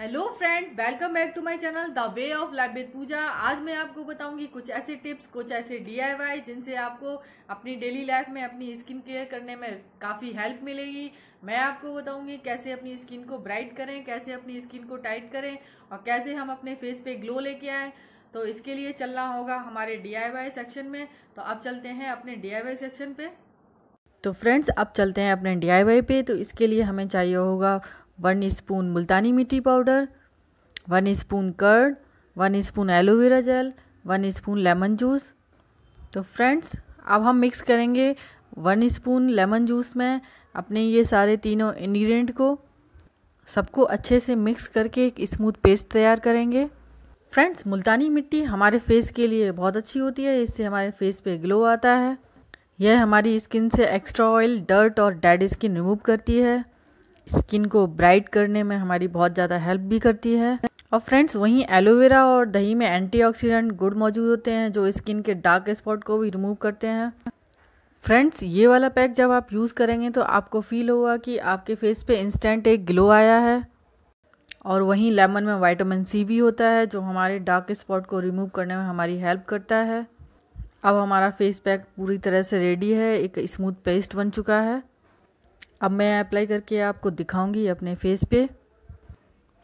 hello friend welcome back to my channel the way of life with Pooja आज मैं आपको बताऊंगी कुछ ऐसे टिप्स कुछ ऐसे डीआईवाई जिनसे आपको अपनी डेली लाइफ में अपनी स्किन केयर करने में काफ़ी हेल्प मिलेगी मैं आपको बताऊंगी कैसे अपनी स्किन को ब्राइट करें कैसे अपनी स्किन को टाइट करें और कैसे हम अपने फेस पे ग्लो लेके आएँ तो इसके लिए चलना होगा हमारे डी सेक्शन में तो अब चलते हैं अपने डी सेक्शन पर तो फ्रेंड्स अब चलते हैं अपने डी पे तो इसके लिए हमें चाहिए होगा one spoon Multani mitti powder one spoon curd one spoon aloe vera gel one spoon lemon juice तो फ्रेंड्स अब हम मिक्स करेंगे वन स्पून लेमन जूस में अपने ये सारे तीनों इन्ग्रीडियंट को सबको अच्छे से मिक्स करके एक स्मूथ पेस्ट तैयार करेंगे फ्रेंड्स मुल्तानी मिट्टी हमारे फेस के लिए बहुत अच्छी होती है इससे हमारे फेस पे ग्लो आता है यह हमारी स्किन से एक्स्ट्रा ऑयल डर्ट और डेड स्किन रिमूव करती है स्किन को ब्राइट करने में हमारी बहुत ज़्यादा हेल्प भी करती है और फ्रेंड्स वहीं एलोवेरा और दही में एंटीऑक्सीडेंट गुड मौजूद होते हैं जो स्किन के डार्क स्पॉट को भी रिमूव करते हैं फ्रेंड्स ये वाला पैक जब आप यूज़ करेंगे तो आपको फील होगा कि आपके फेस पे इंस्टेंट एक ग्लो आया है और वहीं लेमन में वाइटामिन सी भी होता है जो हमारे डार्क स्पॉट को रिमूव करने में हमारी हेल्प करता है अब हमारा फेस पैक पूरी तरह से रेडी है एक स्मूथ पेस्ट बन चुका है अब मैं अप्लाई करके आपको दिखाऊंगी अपने फेस पे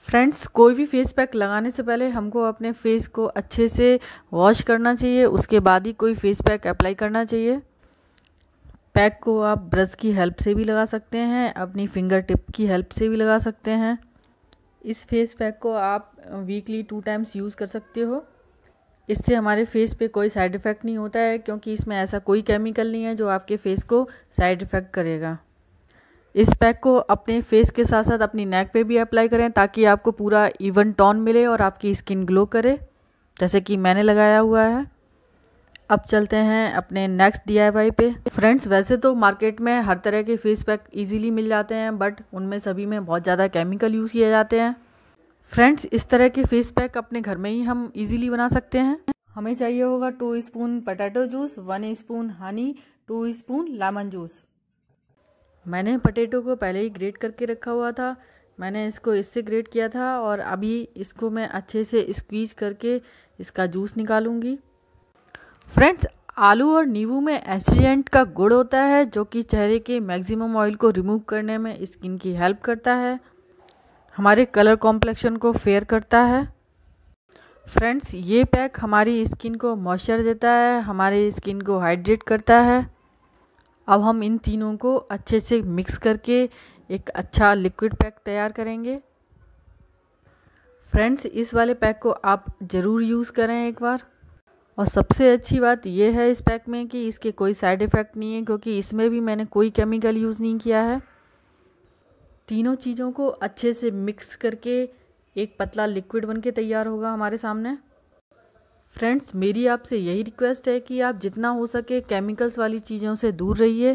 फ्रेंड्स कोई भी फेस पैक लगाने से पहले हमको अपने फेस को अच्छे से वॉश करना चाहिए उसके बाद ही कोई फेस पैक अप्लाई करना चाहिए पैक को आप ब्रश की हेल्प से भी लगा सकते हैं अपनी फिंगर टिप की हेल्प से भी लगा सकते हैं इस फेस पैक को आप वीकली टू टाइम्स यूज़ कर सकते हो इससे हमारे फेस पे कोई साइड इफ़ेक्ट नहीं होता है क्योंकि इसमें ऐसा कोई केमिकल नहीं है जो आपके फेस को साइड इफ़ेक्ट करेगा इस पैक को अपने फेस के साथ साथ अपनी नेक पे भी अप्लाई करें ताकि आपको पूरा इवन टोन मिले और आपकी स्किन ग्लो करे जैसे कि मैंने लगाया हुआ है अब चलते हैं अपने नेक्स्ट डीआईवाई पे फ्रेंड्स वैसे तो मार्केट में हर तरह के फेस पैक इजीली मिल जाते हैं बट उनमें सभी में बहुत ज़्यादा केमिकल यूज़ किए जाते हैं फ्रेंड्स इस तरह के फेस पैक अपने घर में ही हम इजीली बना सकते हैं हमें चाहिए होगा two spoon potato juice one spoon honey two spoon lemon juice मैंने पटेटो को पहले ही ग्रेट करके रखा हुआ था मैंने इसको इससे ग्रेट किया था और अभी इसको मैं अच्छे से स्क्वीज करके इसका जूस निकालूंगी फ्रेंड्स आलू और नींबू में एसिडेंट का गुड़ होता है जो कि चेहरे के मैक्सिमम ऑयल को रिमूव करने में स्किन की हेल्प करता है हमारे कलर कॉम्प्लेक्शन को फेयर करता है फ्रेंड्स ये पैक हमारी स्किन को मॉइस्चर देता है हमारी स्किन को हाइड्रेट करता है अब हम इन तीनों को अच्छे से मिक्स करके एक अच्छा लिक्विड पैक तैयार करेंगे फ्रेंड्स इस वाले पैक को आप ज़रूर यूज़ करें एक बार और सबसे अच्छी बात यह है इस पैक में कि इसके कोई साइड इफ़ेक्ट नहीं है क्योंकि इसमें भी मैंने कोई केमिकल यूज़ नहीं किया है तीनों चीज़ों को अच्छे से मिक्स करके एक पतला लिक्विड बन के तैयार होगा हमारे सामने फ्रेंड्स मेरी आपसे यही रिक्वेस्ट है कि आप जितना हो सके केमिकल्स वाली चीज़ों से दूर रहिए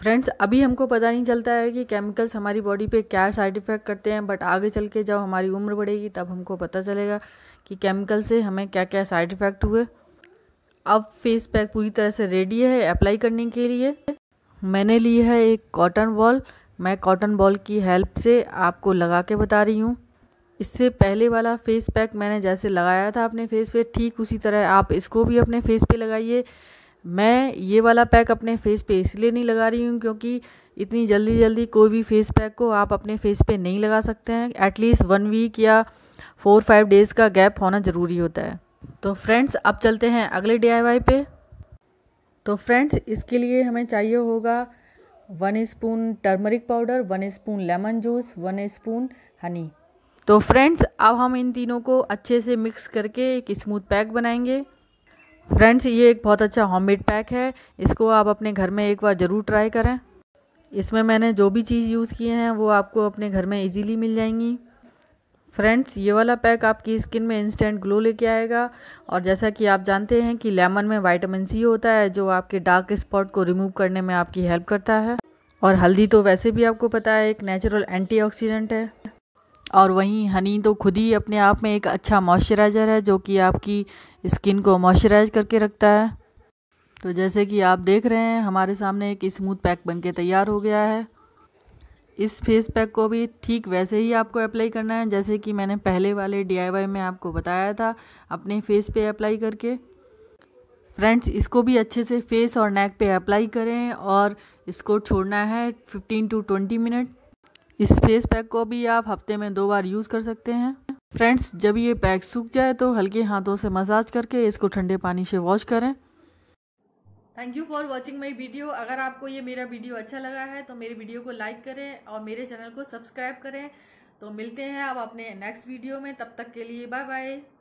फ्रेंड्स अभी हमको पता नहीं चलता है कि केमिकल्स हमारी बॉडी पे क्या साइड इफ़ेक्ट करते हैं बट आगे चल के जब हमारी उम्र बढ़ेगी तब हमको पता चलेगा कि केमिकल से हमें क्या क्या साइड इफ़ेक्ट हुए अब फेस पैक पूरी तरह से रेडी है अप्लाई करने के लिए मैंने ली है एक कॉटन बॉल मैं कॉटन बॉल की हेल्प से आपको लगा के बता रही हूँ इससे पहले वाला फेस पैक मैंने जैसे लगाया था अपने फेस पे ठीक उसी तरह आप इसको भी अपने फेस पे लगाइए मैं ये वाला पैक अपने फेस पे इसलिए नहीं लगा रही हूँ क्योंकि इतनी जल्दी जल्दी कोई भी फेस पैक को आप अपने फेस पे नहीं लगा सकते हैं एटलीस्ट वन वीक या फोर फाइव डेज़ का गैप होना ज़रूरी होता है तो फ्रेंड्स अब चलते हैं अगले डी पे तो फ्रेंड्स इसके लिए हमें चाहिए होगा one spoon turmeric powder one spoon lemon juice one spoon honey तो फ्रेंड्स अब हम इन तीनों को अच्छे से मिक्स करके एक स्मूथ पैक बनाएंगे फ्रेंड्स ये एक बहुत अच्छा होममेड पैक है इसको आप अपने घर में एक बार ज़रूर ट्राई करें इसमें मैंने जो भी चीज़ यूज़ किए हैं वो आपको अपने घर में इजीली मिल जाएंगी फ्रेंड्स ये वाला पैक आपकी स्किन में इंस्टेंट ग्लो लेके आएगा और जैसा कि आप जानते हैं कि लेमन में वाइटामिन सी होता है जो आपके डार्क स्पॉट को रिमूव करने में आपकी हेल्प करता है और हल्दी तो वैसे भी आपको पता है एक नेचुरल एंटीऑक्सीडेंट है और वहीं हनी तो खुद ही अपने आप में एक अच्छा मॉइस्चराइज़र है जो कि आपकी स्किन को मॉइस्चराइज करके रखता है तो जैसे कि आप देख रहे हैं हमारे सामने एक स्मूथ पैक के तैयार हो गया है इस फेस पैक को भी ठीक वैसे ही आपको अप्लाई करना है जैसे कि मैंने पहले वाले डीआईवाई में आपको बताया था अपने फेस पे अप्लाई करके फ्रेंड्स इसको भी अच्छे से फेस और नेक पे अप्लाई करें और इसको छोड़ना है 15 टू 20 मिनट इस फेस पैक को भी आप हफ्ते में दो बार यूज़ कर सकते हैं फ्रेंड्स जब ये पैक सूख जाए तो हल्के हाथों से मसाज करके इसको ठंडे पानी से वॉश करें thank you for watching my video अगर आपको ये मेरा वीडियो अच्छा लगा है तो मेरे वीडियो को लाइक करें और मेरे चैनल को सब्सक्राइब करें तो मिलते हैं आप अपने नेक्स्ट वीडियो में तब तक के लिए बाय बाय